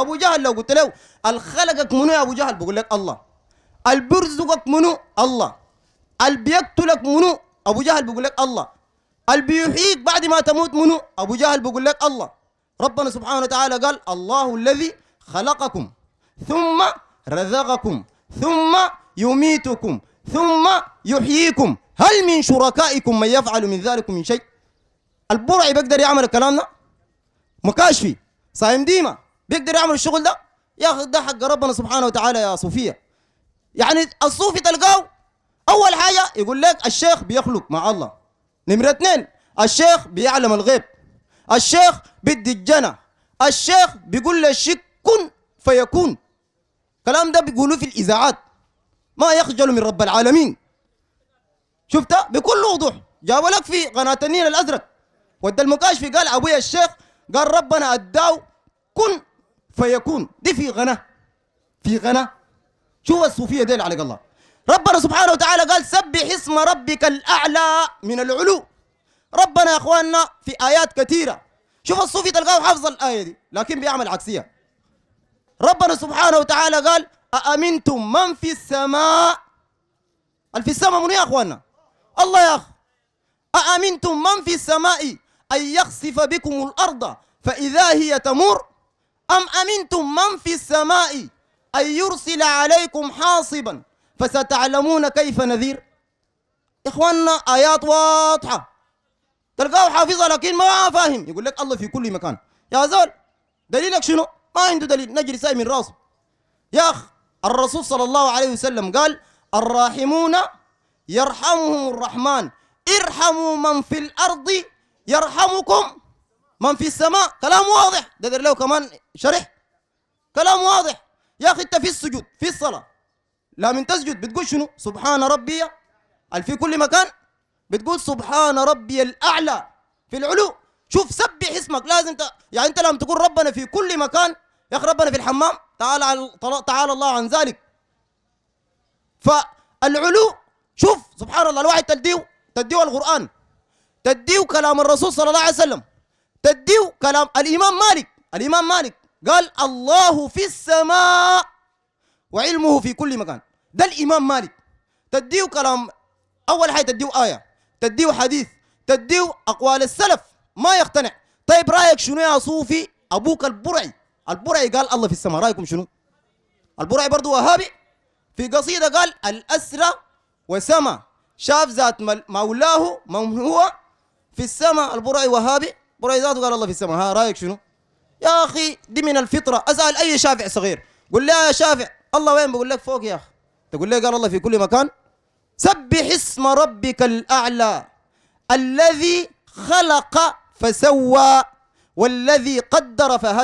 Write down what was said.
أبو جهل لو قلت له الخلقك منو يا أبو جهل بقول لك الله البرزقك منو الله البيقتلك منو أبو جهل بقول لك الله البيحييك بعد ما تموت منو أبو جهل بقول لك الله ربنا سبحانه وتعالى قال الله الذي خلقكم ثم رزقكم ثم يميتكم ثم يحييكم هل من شركائكم من يفعل من ذلك من شيء البرعي بقدر يعمل الكلام ده مكاشفي صايم ديما بيقدر يعمل الشغل ده يا اخي ده حق ربنا سبحانه وتعالى يا صوفيه يعني الصوفي تلقاه اول حاجه يقول لك الشيخ بيخلق مع الله نمره اثنين الشيخ بيعلم الغيب الشيخ بدي الجنه الشيخ بيقول للشك كن فيكون كلام ده بيقولوه في الاذاعات ما يخجل من رب العالمين شفتها بكل وضوح جابوا لك في قناه النيل الازرق ودى المكاشفي قال ابويا الشيخ قال ربنا اداه كن فيكون دي في غنى في غنى شو الصوفيه ديل عليك الله ربنا سبحانه وتعالى قال سبح اسم ربك الاعلى من العلو ربنا يا اخواننا في ايات كثيره شوف الصوفي تلقاه حافظ الايه دي لكن بيعمل عكسيه ربنا سبحانه وتعالى قال أأمنتم من في السماء في السماء من يا اخواننا الله يا أخ أأمنتم من في السماء أن يخسف بكم الأرض فإذا هي تمر أم أمنتم من في السماء أن يرسل عليكم حاصبا فستعلمون كيف نذير إخواننا آيات واضحة تلقاه حافظها لكن ما فاهم يقول لك الله في كل مكان يا زول دليلك شنو ما عنده دليل نجري ساي من راسه يا أخ الرسول صلى الله عليه وسلم قال الراحمون يرحمهم الرحمن ارحموا من في الأرض يرحمكم من في السماء كلام واضح ده له كمان شرح كلام واضح يا اخي انت في السجود في الصلاه لا من تسجد بتقول شنو سبحان ربي في كل مكان بتقول سبحان ربي الاعلى في العلو شوف سبح اسمك لازم ت... يعني انت لما تقول ربنا في كل مكان يا اخي ربنا في الحمام تعالى على... تعالى الله عن ذلك فالعلو شوف سبحان الله الواحد تديه تديه القران تديه كلام الرسول صلى الله عليه وسلم تديو كلام الإمام مالك الإمام مالك قال الله في السماء وعلمه في كل مكان ده الإمام مالك تديو كلام أول حاجة تديو آية تديو حديث تديو أقوال السلف ما يقتنع طيب رأيك شنو يا صوفي أبوك البرعي البرعي قال الله في السماء رأيكم شنو البرعي برضو وهابي في قصيدة قال الأسرى وسما شاف ذات مولاه من هو في السماء البرعي وهابي بريزات قال الله في السماء ها رايك شنو يا اخي دي من الفطره اسال اي شافع صغير قول لي يا شافع الله وين بقول لك فوق يا اخي تقول لي قال الله في كل مكان سبح اسم ربك الاعلى الذي خلق فسوى والذي قدر فهدى